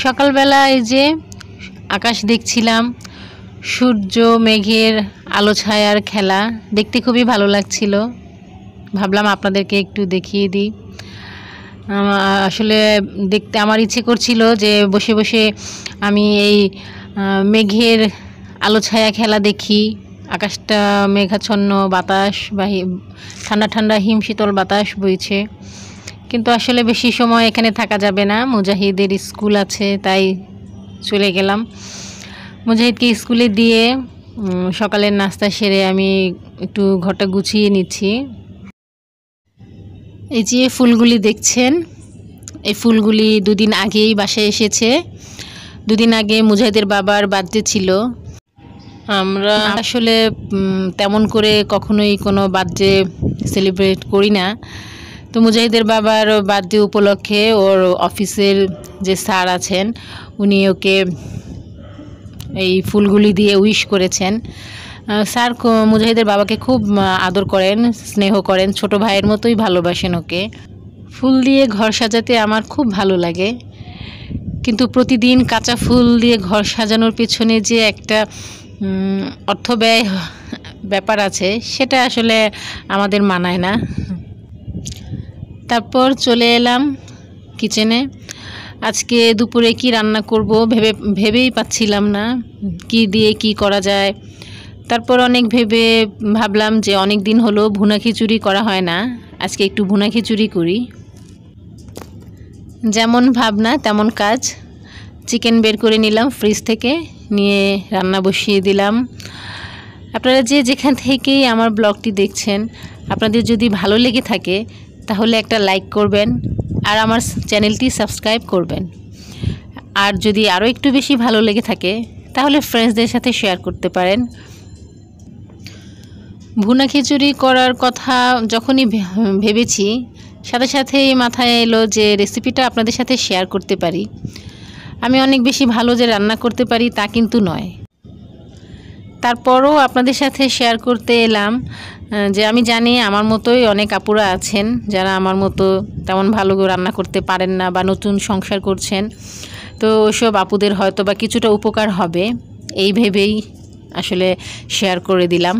সকালবেলা এই যে আকাশ দেখছিলাম সূর্য মেঘের আলো ছায়ার খেলা দেখতে খুবই ভালো লাগছিল ভাবলাম আপনাদেরকে একটু দেখিয়ে দিই আসলে দেখতে আমার ইচ্ছে করছিল যে বসে বসে আমি এই মেঘের আলো ছায়া খেলা দেখি আকাশটা মেঘাচ্ছন্ন বাতাস বা ঠান্ডা ঠান্ডা হিমশীতল বাতাস বইছে কিন্তু আসলে বেশি সময় এখানে থাকা যাবে না মুজাহিদের স্কুল আছে তাই চলে গেলাম মুজাহিদকে স্কুলে দিয়ে সকালের নাস্তা সেরে আমি একটু ঘরটা গুছিয়ে নিচ্ছি এই যে ফুলগুলি দেখছেন এই ফুলগুলি দুদিন আগেই বাসায় এসেছে দুদিন আগে মুজাহিদের বাবার বার্থডে ছিল আমরা আসলে তেমন করে কখনোই কোনো বার্থডে সেলিব্রেট করি না তো মুজাহিদের বাবার বার্থডে উপলক্ষে ওর অফিসের যে স্যার আছেন উনি ওকে এই ফুলগুলি দিয়ে উইশ করেছেন স্যার মুজাহিদের বাবাকে খুব আদর করেন স্নেহ করেন ছোট ভাইয়ের মতোই ভালোবাসেন ওকে ফুল দিয়ে ঘর সাজাতে আমার খুব ভালো লাগে কিন্তু প্রতিদিন কাঁচা ফুল দিয়ে ঘর সাজানোর পেছনে যে একটা অর্থ ব্যয় ব্যাপার আছে সেটা আসলে আমাদের মানায় না তারপর চলে এলাম কিচেনে আজকে দুপুরে কি রান্না করব ভেবে ভেবেই পাচ্ছিলাম না কি দিয়ে কি করা যায় তারপর অনেক ভেবে ভাবলাম যে অনেক দিন হলো ভুনা খিচুড়ি করা হয় না আজকে একটু ভুনা খিচুড়ি করি যেমন ভাবনা তেমন কাজ চিকেন বের করে নিলাম ফ্রিজ থেকে নিয়ে রান্না বসিয়ে দিলাম আপনারা যে যেখান থেকেই আমার ব্লগটি দেখছেন আপনাদের যদি ভালো লেগে থাকে তাহলে একটা লাইক করবেন আর আমার চ্যানেলটি সাবস্ক্রাইব করবেন আর যদি আরও একটু বেশি ভালো লেগে থাকে তাহলে ফ্রেন্ডসদের সাথে শেয়ার করতে পারেন ভুনা খিচুড়ি করার কথা যখনই ভেবেছি সাথে সাথে মাথায় এলো যে রেসিপিটা আপনাদের সাথে শেয়ার করতে পারি আমি অনেক বেশি ভালো যে রান্না করতে পারি তা কিন্তু নয় তারপরও আপনাদের সাথে শেয়ার করতে এলাম যে আমি জানি আমার মতোই অনেক আপুরা আছেন যারা আমার মতো তেমন ভালো রান্না করতে পারেন না বা নতুন সংসার করছেন তো ওইসব আপুদের হয়তো বা কিছুটা উপকার হবে এই ভেবেই আসলে শেয়ার করে দিলাম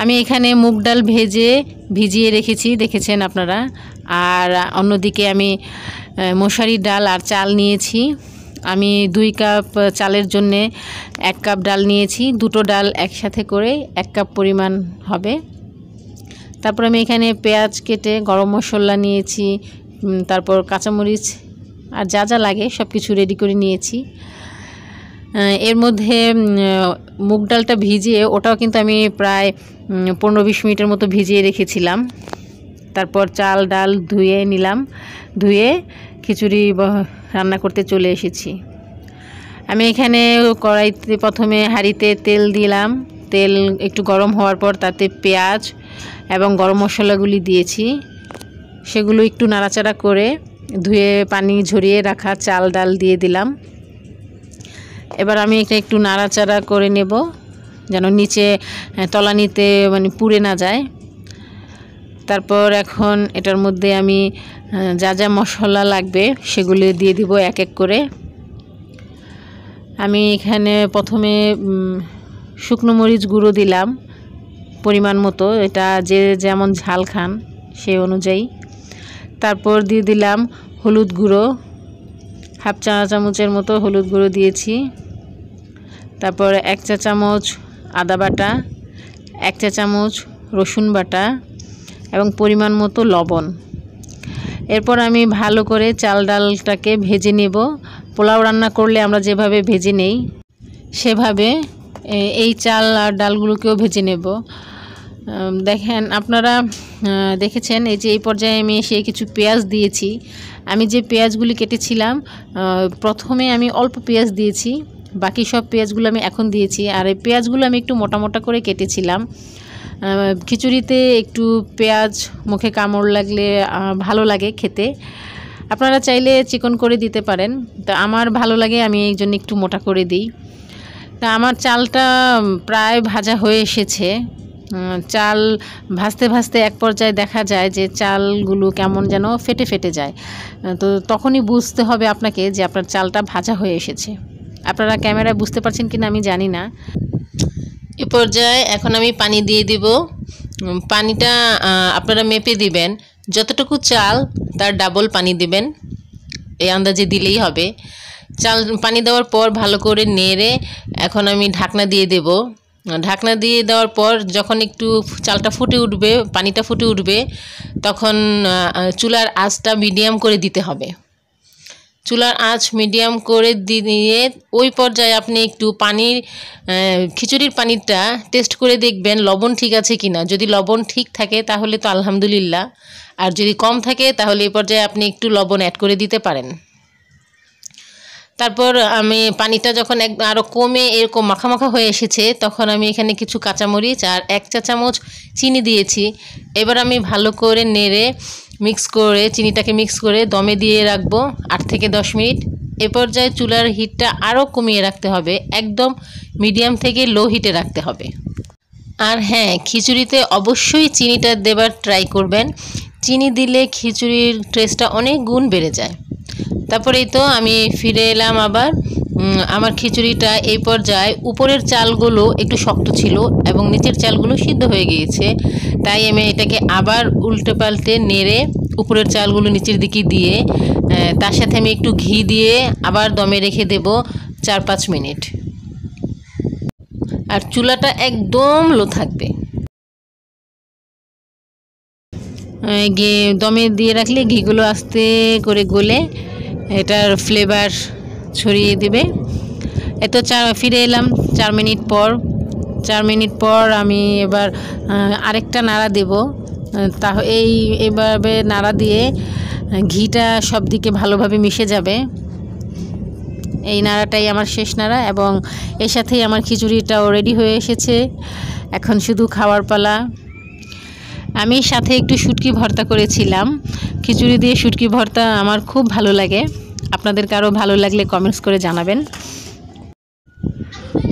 আমি এখানে মুগ ডাল ভেজে ভিজিয়ে রেখেছি দেখেছেন আপনারা আর অন্যদিকে আমি মশারি ডাল আর চাল নিয়েছি আমি দুই কাপ চালের জন্যে এক কাপ ডাল নিয়েছি দুটো ডাল একসাথে করে এক কাপ পরিমাণ হবে তারপর আমি এখানে পেঁয়াজ কেটে গরম মশলা নিয়েছি তারপর কাঁচামরিচ আর যা যা লাগে সব কিছু রেডি করে নিয়েছি এর মধ্যে মুগ ডালটা ভিজিয়ে ওটাও কিন্তু আমি প্রায় পনেরো বিশ মিনিটের মতো ভিজিয়ে রেখেছিলাম তারপর চাল ডাল ধুয়ে নিলাম ধুয়ে খিচুড়ি রান্না করতে চলে এসেছি আমি এখানে কড়াইতে প্রথমে হাঁড়িতে তেল দিলাম তেল একটু গরম হওয়ার পর তাতে পেঁয়াজ এবং গরম মশলাগুলি দিয়েছি সেগুলো একটু নাড়াচাড়া করে ধুয়ে পানি ঝরিয়ে রাখা চাল ডাল দিয়ে দিলাম এবার আমি এটা একটু নাড়াচাড়া করে নেব যেন নিচে তলানিতে মানে পুড়ে না যায় তারপর এখন এটার মধ্যে আমি যা যা মশলা লাগবে সেগুলো দিয়ে দিব এক এক করে আমি এখানে প্রথমে শুকনো মরিচ গুঁড়ো দিলাম পরিমাণ মতো এটা যে যেমন ঝাল খান সেই অনুযায়ী তারপর দিয়ে দিলাম হলুদ গুঁড়ো হাফ চা চামচের মতো হলুদ গুঁড়ো দিয়েছি তারপর এক চা চামচ আদা বাটা এক চা চামচ রসুন বাটা এবং পরিমাণ মতো লবণ এরপর আমি ভালো করে চাল ডালটাকে ভেজে নেব পোলাও রান্না করলে আমরা যেভাবে ভেজে নেই সেভাবে এই চাল আর ডালগুলোকেও ভেজে নেব দেখেন আপনারা দেখেছেন এই যে এই পর্যায়ে আমি এসে কিছু পেঁয়াজ দিয়েছি আমি যে পেঁয়াজগুলি কেটেছিলাম প্রথমে আমি অল্প পেঁয়াজ দিয়েছি বাকি সব পেঁয়াজগুলো আমি এখন দিয়েছি আর এই পেঁয়াজগুলো আমি একটু মোটা করে কেটেছিলাম খিচুড়িতে একটু পেঁয়াজ মুখে কামড় লাগলে ভালো লাগে খেতে আপনারা চাইলে চিকন করে দিতে পারেন তা আমার ভালো লাগে আমি এই জন্য একটু মোটা করে দিই তা আমার চালটা প্রায় ভাজা হয়ে এসেছে চাল ভাজতে ভাজতে এক পর্যায়ে দেখা যায় যে চালগুলো কেমন যেন ফেটে ফেটে যায় তো তখনই বুঝতে হবে আপনাকে যে আপনার চালটা ভাজা হয়ে এসেছে আপনারা ক্যামেরায় বুঝতে পারছেন কি না আমি জানি না এ পর্যায়ে এখন আমি পানি দিয়ে দিব পানিটা আপনারা মেপে দিবেন যতটুকু চাল তার ডাবল পানি দিবেন এই আন্দাজে দিলেই হবে চাল পানি দেওয়ার পর ভালো করে নেড়ে এখন আমি ঢাকনা দিয়ে দেবো ঢাকনা দিয়ে দেওয়ার পর যখন একটু চালটা ফুটে উঠবে পানিটা ফুটে উঠবে তখন চুলার আঁচটা মিডিয়াম করে দিতে হবে চুলার আঁচ মিডিয়াম করে দিয়ে ওই পর্যায়ে আপনি একটু পানির খিচুড়ির পানিটা টেস্ট করে দেখবেন লবণ ঠিক আছে কি না যদি লবণ ঠিক থাকে তাহলে তো আলহামদুলিল্লাহ আর যদি কম থাকে তাহলে এই পর্যায়ে আপনি একটু লবণ অ্যাড করে দিতে পারেন তারপর আমি পানিটা যখন এক আরও কমে এরকম মাখামাখা হয়ে এসেছে তখন আমি এখানে কিছু কাঁচামরিচ আর এক চা চামচ চিনি দিয়েছি এবার আমি ভালো করে নেড়ে মিক্স করে চিনিটাকে মিক্স করে দমে দিয়ে রাখবো আট থেকে দশ মিনিট এ পর্যায়ে চুলার হিটটা আরও কমিয়ে রাখতে হবে একদম মিডিয়াম থেকে লো হিটে রাখতে হবে আর হ্যাঁ খিচুড়িতে অবশ্যই চিনিটা দেবার ট্রাই করবেন চিনি দিলে খিচুড়ির টেস্টটা অনেক গুণ বেড়ে যায় তারপরেই তো আমি ফিরে এলাম আবার আমার খিচুড়িটা এই পর্যায়ে উপরের চালগুলো একটু শক্ত ছিল এবং নিচের চালগুলো সিদ্ধ হয়ে গিয়েছে তাই আমি এটাকে আবার উল্টে পাল্টে নেড়ে উপরের চালগুলো নিচের দিকে দিয়ে তার সাথে আমি একটু ঘি দিয়ে আবার দমে রেখে দেব চার পাঁচ মিনিট আর চুলাটা একদম লো থাকবে দমে দিয়ে রাখলে ঘিগুলো আস্তে করে গলে এটার ফ্লেভার ছড়িয়ে দিবে এত চার ফিরে এলাম চার মিনিট পর চার মিনিট পর আমি এবার আরেকটা নাড়া দেব তা এই এভাবে নাড়া দিয়ে ঘিটা সব দিকে ভালোভাবে মিশে যাবে এই নাড়াটাই আমার শেষ নাড়া এবং এর সাথেই আমার খিচুড়িটাও রেডি হয়ে এসেছে এখন শুধু খাওয়ার পালা আমি সাথে একটু শুটকি ভর্তা করেছিলাম খিচুড়ি দিয়ে শুটকি ভর্তা আমার খুব ভালো লাগে আপনাদের কারো ভালো লাগলে কমেন্টস করে জানাবেন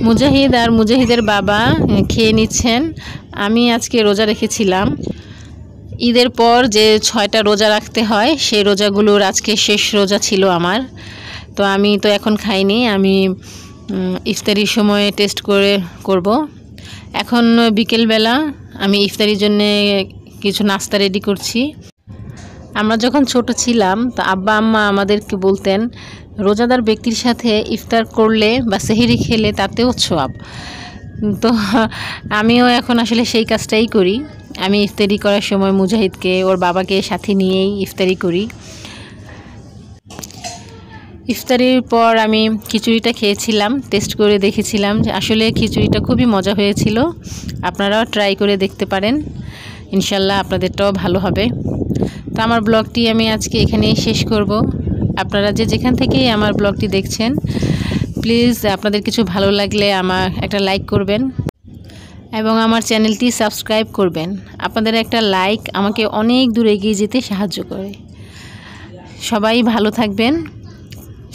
মুজাহিদ আর মুজাহিদের বাবা খেয়ে নিচ্ছেন আমি আজকে রোজা রেখেছিলাম ঈদের পর যে ছয়টা রোজা রাখতে হয় সেই রোজাগুলোর আজকে শেষ রোজা ছিল আমার তো আমি তো এখন খাইনি আমি ইফতারির সময়ে টেস্ট করে করব। এখন বিকেলবেলা আমি ইফতারির জন্যে কিছু নাস্তা রেডি করছি আমরা যখন ছোট ছিলাম তো আব্বা আম্মা আমাদেরকে বলতেন রোজাদার ব্যক্তির সাথে ইফতার করলে বা সেহেরি খেলে তাতেও ছোয়াব তো আমিও এখন আসলে সেই কাজটাই করি আমি ইফতারি করার সময় মুজাহিদকে ওর বাবাকে সাথে নিয়েই ইফতারি করি ইফতারির পর আমি খিচুড়িটা খেয়েছিলাম টেস্ট করে দেখেছিলাম যে আসলে খিচুড়িটা খুবই মজা হয়েছিল আপনারাও ট্রাই করে দেখতে পারেন ইনশাল্লাহ আপনাদেরটাও ভালো হবে তো আমার ব্লগটি আমি আজকে এখানেই শেষ করব আপনারা যে যেখান থেকেই আমার ব্লগটি দেখছেন প্লিজ আপনাদের কিছু ভালো লাগলে আমার একটা লাইক করবেন এবং আমার চ্যানেলটি সাবস্ক্রাইব করবেন আপনাদের একটা লাইক আমাকে অনেক দূরে এগিয়ে যেতে সাহায্য করে সবাই ভালো থাকবেন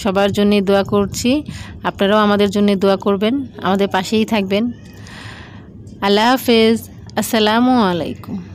সবার জন্যে দোয়া করছি আপনারাও আমাদের জন্য দোয়া করবেন আমাদের পাশেই থাকবেন আল্লাহ হাফেজ আসসালামু আলাইকুম